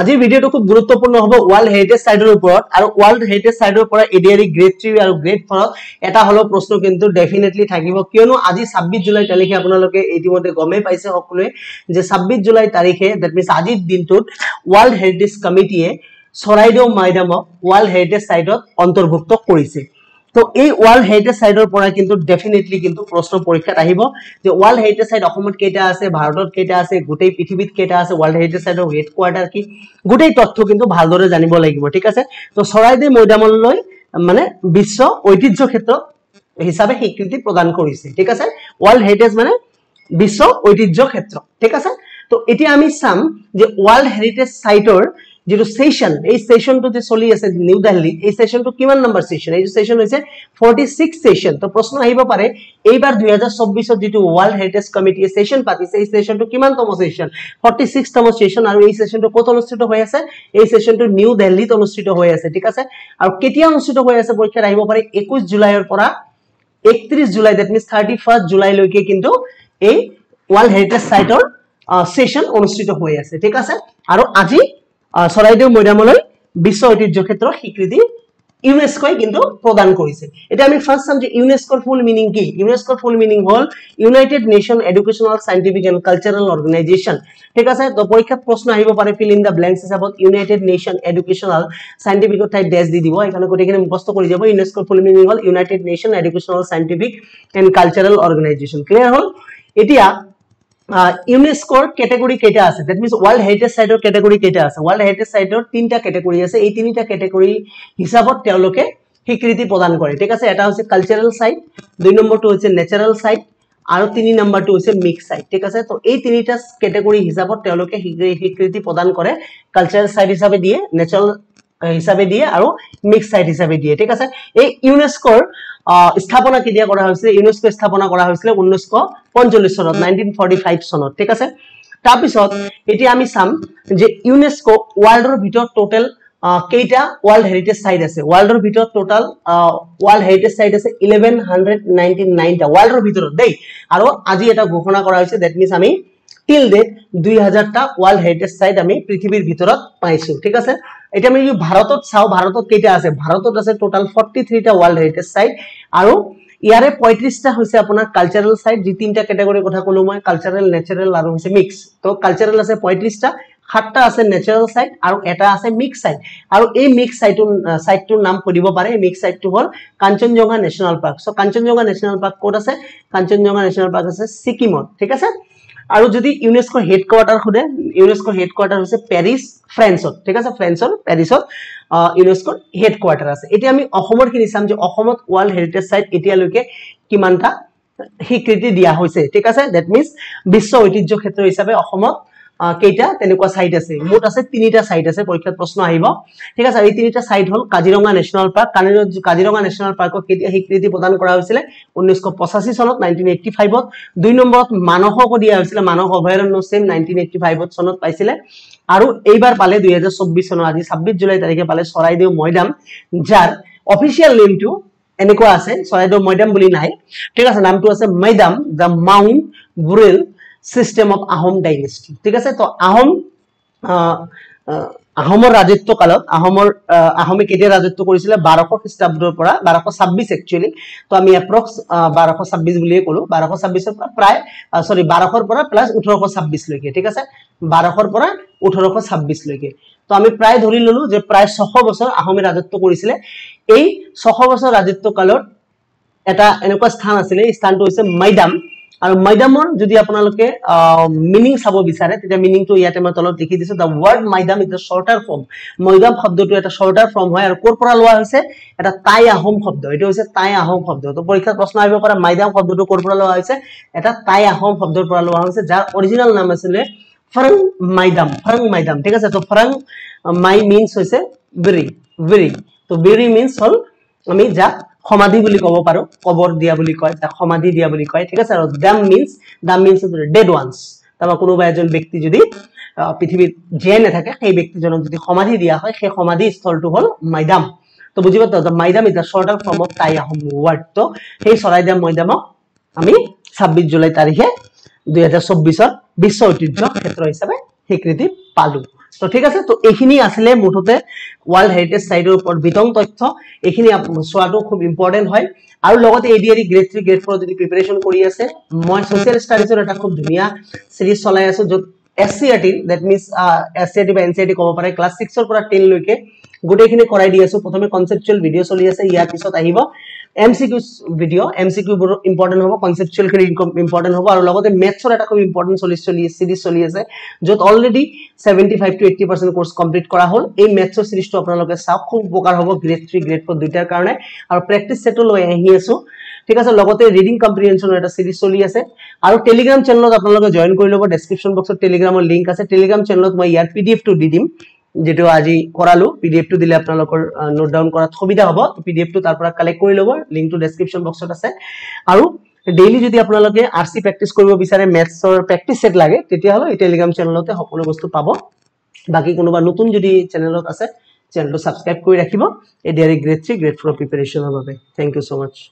আজি ভিডিওটো খুব গুৰুত্বপূৰ্ণ হব ওয়াৰ্ল্ড হেৰিটেজ সাইডেৰ ওপৰত আৰু ওয়াৰ্ল্ড হেৰিটেজ সাইডেৰ পৰা ইডিয়াৰি গ্ৰেড থ্ৰি আৰু গ্ৰেড ফোৰ এটা হলো প্ৰশ্ন কিন্তু ডেফিনেটলি থাকিব কিয়নো আজি ছাব্বিশ জুলাই তাৰিখে আপোনালোকে ইতিমধ্যে গমে পাইছে সকলোৱে যে ছাব্বিশ জুলাই তাৰিখে দ্যাট মিনস আজিৰ দিনট ওয়াৰ্ল্ড হেৰিটেজ কমিটিয়ে চৰাইদেউ মাইদামক ওয়াৰ্ল্ড হেৰিটেজ সাইডত অন্তৰ্ভুক্ত কৰিছে তো এই ৱৰ্ল্ড হেৰিটেজ ছাইডৰ পৰা কিন্তু ডেফিনেটলি কিন্তু প্ৰশ্ন পৰীক্ষাত আহিব যে ৱৰ্ল্ড হেৰিটেজ ছাইড অসমত কেইটা আছে ভাৰতত কেইটা আছে গোটেই পৃথিৱীত কেইটা আছে ৱৰ্ল্ড হেৰিটেজ ছাইডৰ হেড কোৱাৰ্টাৰ কি গোটেই তথ্য কিন্তু ভালদৰে জানিব লাগিব ঠিক আছে তো চৰাইদেউ মৈদামলৈ মানে বিশ্ব ঐতিহ্য ক্ষেত্ৰ হিচাপে স্বীকৃতি প্ৰদান কৰিছে ঠিক আছে ৱৰ্ল্ড হেৰিটেজ মানে বিশ্ব ঐতিহ্য ক্ষেত্ৰ ঠিক আছে তো এতিয়া আমি চাম যে ৱৰ্ল্ড হেৰিটেজ ছাইটৰ যিটো ছেশ্যন এই ছেশ্যনটো যে চলি আছে নিউ দিল্লীত এই ছেশ্যনটো কিমান নম্বৰ ছেশ্যন এইটো ছেশ্যন হৈছে ফৰ্টি ছিক্স ছেশ্যন তো প্ৰশ্ন আহিব পাৰে এইবাৰ দুই হাজাৰ চৌব্বিছত যিটো ৱৰ্ল্ড হেৰিটেজ কমিটিয়ে ছেশ্যন পাতিছে এই ছেশ্যনটো কিমানতম ছেশ্যন ফৰ্টি ছিক্স তম ছেশ্যন আৰু এই ছেশ্যনটো ক'ত অনুষ্ঠিত হৈ আছে এই ছেশ্যনটো নিউ দিল্লীত অনুষ্ঠিত হৈ আছে ঠিক আছে আৰু কেতিয়া অনুষ্ঠিত হৈ আছে পৰীক্ষাত আহিব পাৰে একৈছ জুলাইৰ পৰা একত্ৰিছ জুলাই ডেট মিনছ থাৰ্টি ফাৰ্ষ্ট জুলাইলৈকে কিন্তু এই ৱৰ্ল্ড হেৰিটেজ ছাইটৰ ছেশ্যন অনুষ্ঠিত হৈ আছে ঠিক আছে আৰু আজি চৰাইদেউ মৈদামলৈ বিশ্ব ঐতিহ্যক্ষেত্ৰ স্বীকৃতি ইউনেস্কই কিন্তু প্ৰদান কৰিছে এতিয়া আমি ফাৰ্ষ্ট চাম যে ইউনেস্কৰ ফুল মিনিং কি ইউনেস্কৰ ফুল মিনিং হ'ল United Nation Educational Scientific and Cultural Organisation ঠিক আছে তো পৰীক্ষাত প্ৰশ্ন আহিব পাৰে ফিল ইন দ্য ব্লেংকছ হিচাপত ইউনাইটেড নেশ্যন এডুকেশ্যনেল চাইণ্টিফিকৰ ঠাইত ডেছ দি দিব সেইকাৰণে গোটেইখিনি মুখস্থ কৰি যাব ইউনেস্কৰ ফুল মিনিং হ'ল United Nation Educational Scientific and Cultural Organisation clear হ'ল এতিয়া ইউনেস্কৰ কেটেগৰি কেইটা আছে ডেট মিনছ ৱৰ্ল্ড হেৰিটেজ চাইটৰ কেটেগৰি কেইটা আছে ৱৰ্ল্ড হেৰিটেজ চাইটৰ তিনিটা কেটেগৰি আছে এই তিনিটা কেটেগৰি হিচাপত তেওঁলোকে স্বীকৃতি প্ৰদান কৰে ঠিক আছে এটা হৈছে কালচাৰেল চাইট দুই নম্বৰটো হৈছে নেচাৰেল চাইট আৰু তিনি নম্বৰটো হৈছে মিক্স চাইট ঠিক আছে তো এই তিনিটা কেটেগৰি হিচাপত তেওঁলোকে স্বীকৃতি প্ৰদান কৰে কালচাৰেল চাইট হিচাপে দিয়ে নেচাৰেল হিচাপে দিয়ে আৰু মিক্স চাইট হিচাপে দিয়ে ঠিক আছে এই ইউনেস্কৰ স্থাপনা কেতিয়া কৰা হৈছিলে ইউনেস্ক স্থাপনা কৰা হৈছিলে ঊনৈছশ পঞ্চল্লিছ চনত নাইনটিন ফৰ্টি ফাইভ চনত ঠিক আছে তাৰপিছত এতিয়া আমি চাম যে ইউনেস্ক ৱৰ্ল্ডৰ ভিতৰত টোটেল কেইটা ৱৰ্ল্ড হেৰিটেজ চাইট আছে ৱৰ্ল্ডৰ ভিতৰত টোটেল ৱৰ্ল্ড হেৰিটেজ চাইট আছে ইলেভেন হাণ্ড্ৰেড নাইনটি নাইনটা ৱৰ্ল্ডৰ ভিতৰত দেই আৰু আজি এটা ঘোষণা কৰা হৈছে ডেট মিনছ আমি টিল ডেট দুই হাজাৰটা ৱৰ্ল্ড হেৰিটেজ চাইট আমি পৃথিৱীৰ ভিতৰত পাইছো ঠিক আছে এতিয়া আমি যদি ভাৰতত চাওঁ ভাৰতত কেইটা আছে ভাৰতত আছে টোটেল ফৰ্টি থ্ৰীটা ৱৰ্ল্ড হেৰিটেজ চাইট আৰু ইয়াৰে পঁয়ত্ৰিছটা হৈছে আপোনাৰ কালচাৰেল চাইট যি তিনিটা কেটেগৰীৰ কথা ক'লোঁ মই কালচাৰেল নেচাৰেল আৰু হৈছে মিক্স ত' কালচাৰেল আছে পঁয়ত্ৰিছটা সাতটা আছে নেচাৰেল চাইট আৰু এটা আছে মিক্স চাইট আৰু এই মিক্স চাইটটো চাইটটোৰ নাম সুধিব পাৰে মিক্স চাইটটো হ'ল কাঞ্চনজংঘা নেশ্যনেল পাৰ্ক চ' কাঞ্চনজংঘা নেশ্যনেল পাৰ্ক ক'ত আছে কাঞ্চনজংঘা নেশ্যনেল পাৰ্ক আছে ছিকিমত ঠিক আছে আৰু যদি ইউনেস্কোৰ হেডকোৱাৰ্টাৰ সোধে ইউনেস্কোৰ হেডকোৱাৰ্টাৰ হৈছে পেৰিছ ফ্ৰেন্সত ঠিক আছে ফ্ৰেন্সৰ পেৰিছত ইউনেস্কোৰ হেডকোৱাৰ্টাৰ আছে এতিয়া আমি অসমৰখিনি চাম যে অসমত ৱৰ্ল্ড হেৰিটেজ চাইট এতিয়ালৈকে কিমানটা স্বীকৃতি দিয়া হৈছে ঠিক আছে ডেট মিনছ বিশ্ব ঐতিহ্য ক্ষেত্ৰ হিচাপে অসমত কেইটা তেনেকুৱা ছাইট আছে মুঠ আছে তিনিটা ছাইট আছে পৰীক্ষাত প্ৰশ্ন আহিব ঠিক আছে এই তিনিটা ছাইট হ'ল Kaziranga national park Kaziranga national পাৰ্কক কেতিয়া স্বীকৃতি প্ৰদান কৰা হৈছিলে ঊনৈছশ পঁচাশী চনত নাইনটিন এইটটি ফাইভত দুই নম্বৰত মানসকো দিয়া হৈছিলে মানস অভয়াৰণ্য চেম নাইনটিন এইটটি ফাইভত চনত পাইছিলে আৰু এইবাৰ পালে দুই হাজাৰ চৌব্বিছ চনৰ আজি ছাব্বিছ জুলাই তাৰিখে পালে চৰাইদেউ মৈদাম যাৰ অফিচিয়েল নেমটো এনেকুৱা আছে চৰাইদেউ মৈদাম বুলি নাই ঠিক আছে নামটো আছে Moidam the mount burial system of Ahom dynasty ঠিক আছে তো আহোম আহোমৰ ৰাজত্বকালত আহোমৰ আহোমে কেতিয়া ৰাজত্ব কৰিছিলে বাৰশ খ্ৰীষ্টাব্দৰ পৰা বাৰশ ছাব্বিছ একচুৱেলি তো আমি এপ্ৰক্স বাৰশ ছাব্বিছ বুলিয়েই ক'লোঁ বাৰশ ছাব্বিছৰ পৰা প্ৰায় চৰি বাৰশৰ পৰা প্লাছ ওঠৰশ ছাব্বিছলৈকে ঠিক আছে বাৰশৰ পৰা ওঠৰশ ছাব্বিছলৈকে তো আমি প্ৰায় ধৰি ললোঁ যে প্ৰায় ছশ বছৰ আহোমে ৰাজত্ব কৰিছিলে এই ছশ বছৰ ৰাজত্বকালত এটা এনেকুৱা স্থান আছিলে এই স্থানটো হৈছে মৈদাম আৰু মাইদামৰ যদি আপোনালোকে মিনিং চাব বিচাৰে তেতিয়া মিনিংটো ইয়াতে মই তলত লিখি দিছোঁ the word maidam is the shorter form moidam শব্দটো এটা শ্বৰ্টাৰ ফৰ্ম হয় আৰু ক'ৰ পৰা লোৱা হৈছে এটা টাই আহোম শব্দ এইটো হৈছে টাই আহোম শব্দ ত' পৰীক্ষাত প্ৰশ্ন আহিব পাৰে মাইদাম শব্দটো ক'ৰ পৰা লোৱা হৈছে এটা টাই আহোম শব্দৰ পৰা লোৱা হৈছে যাৰ অৰিজিনেল নাম আছিলে ফৰং মাইদাম ফৰং মাইদাম ঠিক আছে ত' ফৰং মাই মিনছ হৈছে বিৰি বিৰি ত' বিৰি মিনছ হ'ল আমি যাক সমাধি বুলি ক'ব পাৰো কবৰ দিয়া বুলি কয় তাক সমাধি দিয়া বুলি কয় ঠিক আছে আৰু দাম মিনছ দাম মিনছ ডেড ওৱানচ তাৰপৰা কোনোবা এজন ব্যক্তি যদি পৃথিৱীত জীয়াই নাথাকে সেই ব্যক্তিজনক যদি সমাধি দিয়া হয় সেই সমাধি স্থলটো হ'ল মাইদাম তো বুজি পাত maidam is the short out form of tie Ahom word তো সেই চৰাইদেউ মৈদামক আমি ছাব্বিছ জুলাই তাৰিখে দুহেজাৰ হাজাৰ চৌব্বিছত বিশ্ব ঐতিহ্য ক্ষেত্ৰ হিচাপে স্বীকৃতি পালোঁ তো ঠিক আছে তো এইখিনি আছিলে মুঠতে ওয়ার্ল্ড হেরিটেজ সাইটের উপর বিতং তথ্য এইখানে চাওয়া খুব ইম্পর্টেন্ট হয় আর ADRE grade three grade four যদি প্রিপারেশন করে আছে মানে সোশ্যাল স্টাডিজের একটা খুব ধুমিয়া সিরিজ চলাই আছো যত S C R T that means S C R T বা এন সি আর টি কোবেন ক্লাস সিক্সের টেন লোক গোটেইখিনি কৰাই দি আছো প্ৰথমে কনচেপচুৱেল ভিডিঅ' চলি আছে ইয়াৰ পিছত আহিব M C Q video' M C Q বহুত ইম্পৰ্টেণ্ট হ'ব কনচেপচুৱেলখিনি ইম্পৰ্টেণ্ট হ'ব আৰু লগতে মেথছৰ এটা খুব ইম্পৰ্টেণ্ট চলি চলি চিৰিজ চলি আছে য'ত already seventy five to eighty percent course complete কৰা হ'ল এই মেথছৰ চিৰিজটো আপোনালোকে চাওক খুব উপকাৰ হ'ব গ্ৰেড থ্ৰী গ্ৰেড ফ'ৰ দুইটাৰ কাৰণে আৰু প্ৰেক্টিছ ছেটো লৈ আহি আছোঁ ঠিক আছে লগতে ৰিডিং কম্পিটিশ্যনৰ এটা চিৰিজ চলি আছে আৰু টেলিগ্ৰাম চেনেলত আপোনালোকে জইন কৰি ল'ব ডেছক্ৰিপশ্যন বক্সত টেলিগ্ৰামৰ লিংক আছে টেলিগ্ৰাম চেনেলত মই ইয়াৰ পি ডি এফটো দি দিম যিটো আজি কৰালো পি ডি এফটো দিলে আপোনালোকৰ নোট ডাউন কৰাত সুবিধা হ'ব পি ডি এফটো তাৰ পৰা কালেক্ট কৰি ল'ব লিংকটো ডেছক্ৰিপশ্যন বক্সত আছে আৰু ডেইলি যদি আপোনালোকে আৰ চি প্ৰেক্টিছ কৰিব বিচাৰে মেথছৰ প্ৰেক্টিচ ছেট লাগে তেতিয়াহ'লে এই টেলিগ্ৰাম চেনেলতে সকলো বস্তু পাব বাকী কোনোবা নতুন যদি চেনেলত আছে চেনেলটো ছাবস্ক্ৰাইব কৰি ৰাখিব ADRE grade three grade four প্ৰিপেৰেশ্যনৰ বাবে থেংক ইউ ছ' মাছ